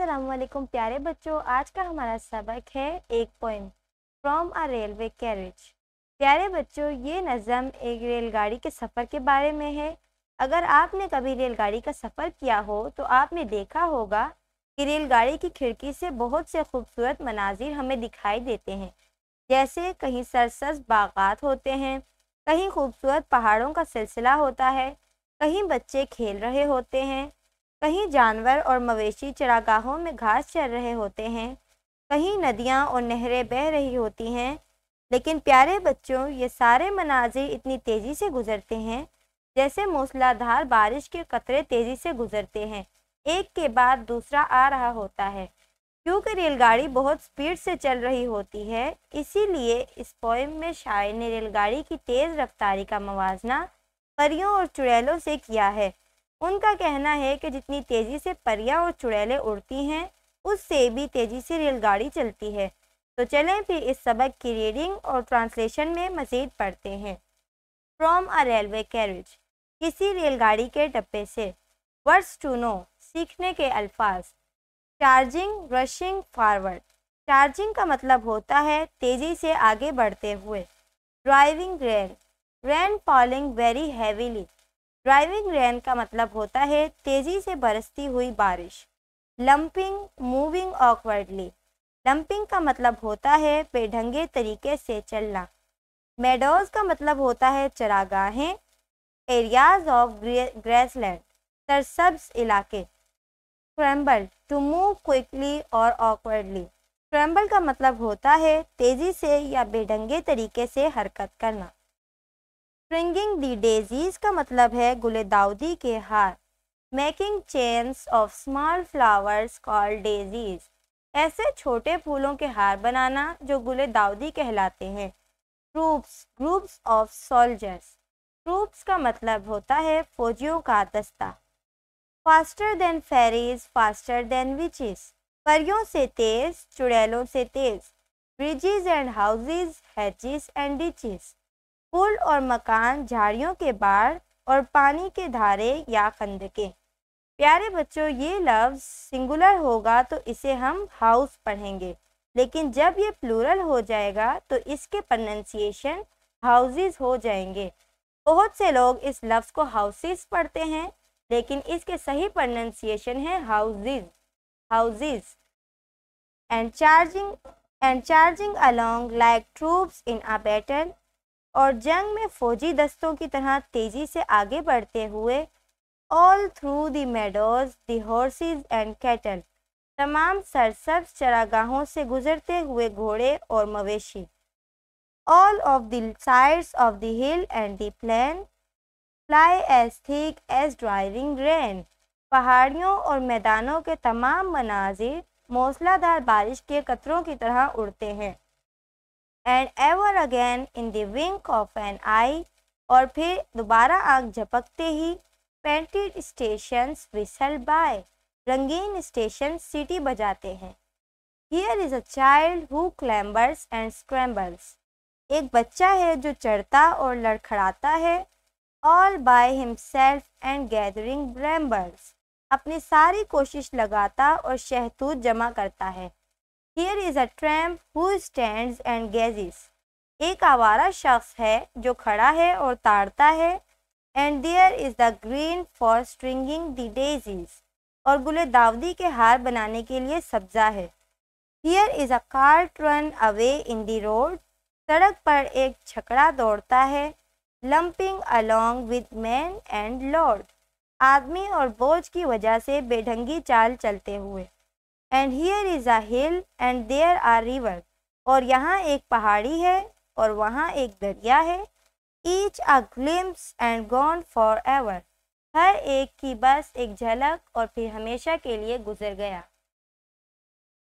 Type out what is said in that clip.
असलम प्यारे बच्चों आज का हमारा सबक है एक point from a railway carriage प्यारे बच्चों ये नज़म एक रेलगाड़ी के सफ़र के बारे में है अगर आपने कभी रेलगाड़ी का सफ़र किया हो तो आपने देखा होगा कि रेलगाड़ी की खिड़की से बहुत से खूबसूरत मनाजिर हमें दिखाई देते हैं जैसे कहीं सरसस बागात होते हैं कहीं खूबसूरत पहाड़ों का सिलसिला होता है कहीं बच्चे खेल रहे होते हैं कहीं जानवर और मवेशी चरागाहों में घास चर रहे होते हैं कहीं नदियाँ और नहरें बह रही होती हैं लेकिन प्यारे बच्चों ये सारे मनाजिर इतनी तेज़ी से गुजरते हैं जैसे मूसलाधार बारिश के कतरे तेज़ी से गुजरते हैं एक के बाद दूसरा आ रहा होता है क्योंकि रेलगाड़ी बहुत स्पीड से चल रही होती है इसीलिए इस पोइम में शायर ने रेलगाड़ी की तेज़ रफ्तारी का मवाजना परियों और चुड़ैलों से किया है उनका कहना है कि जितनी तेज़ी से परियां और चुड़ैलें उड़ती हैं उससे भी तेज़ी से रेलगाड़ी चलती है तो चलें फिर इस सबक की रीडिंग और ट्रांसलेशन में मज़ीद पढ़ते हैं फ्रॉम अ रेलवे कैरेज किसी रेलगाड़ी के डब्बे से वर्ड्स टू नो सीखने के अल्फाज चार्जिंग रशिंग फारवर्ड चार्जिंग का मतलब होता है तेज़ी से आगे बढ़ते हुए driving rail rain falling very heavily driving rain का मतलब होता है तेजी से बरसती हुई बारिश लंपिंग मूविंग ऑकवर्डली लंपिंग का मतलब होता है बेढंगे तरीके से चलना मेडोज का मतलब होता है चरागाहें एरियाज ऑफ ग्रेसलैंड सरसब्स इलाके स्क्रैम्बल टू मूव क्विकली और ऑकवर्डली स्क्रैम्बल का मतलब होता है तेजी से या बेढंगे तरीके से हरकत करना स्प्रिंगिंग दी डेजीज का मतलब है गुल दाऊदी के हार making chains of small flowers call daisies ऐसे छोटे फूलों के हार बनाना जो गुल दाऊदी कहलाते हैं troops groups of soldiers troops का मतलब होता है फौजियों का दस्ता faster than fairies faster than witches परियों से तेज चुड़ैलों से तेज bridges and houses hedges and ditches पुल और मकान झाड़ियों के बाढ़ और पानी के धारे या खंदके प्यारे बच्चों ये लफ्ज़ सिंगुलर होगा तो इसे हम हाउस पढ़ेंगे लेकिन जब ये प्लूरल हो जाएगा तो इसके प्रनंसिएशन हाउसेस हो जाएंगे बहुत से लोग इस लफ्ज़ को हाउसेस पढ़ते हैं लेकिन इसके सही प्रनंसिएशन है houses houses and charging and charging along like troops in a battle और जंग में फौजी दस्तों की तरह तेजी से आगे बढ़ते हुए all through the meadows the horses and cattle तमाम सरसब्ज चरागाहों से गुजरते हुए घोड़े और मवेशी all of the sides of the hill and the plain fly as thick as driving rain पहाड़ियों और मैदानों के तमाम मनाजिर मौसलाधार बारिश के कतरों की तरह उड़ते हैं and ever again in the wink of an eye और फिर दोबारा आग झपकते ही पेंटेड स्टेशन विसल बाय रंगीन स्टेशन सिटी बजाते हैं here is a child who clambers and scrambles एक बच्चा है जो चढ़ता और लड़खड़ाता है all by himself and gathering brambles अपनी सारी कोशिश लगाता और शहतूत जमा करता है here is a tramp who stand and gazes एक आवारा शख्स है जो खड़ा है और ताड़ता है and there is the green for stringing the daisies और गुले दावदी के हार बनाने के लिए सब्जा है here is a cart run away in the road सड़क पर एक छकड़ा दौड़ता है lumping along with man and load आदमी और बोझ की वजह से बेढंगी चाल चलते हुए and here is a hill and there are river और यहाँ एक पहाड़ी है और वहाँ एक दरिया है each a glimpse and gone for ever हर एक की बस एक झलक और फिर हमेशा के लिए गुजर गया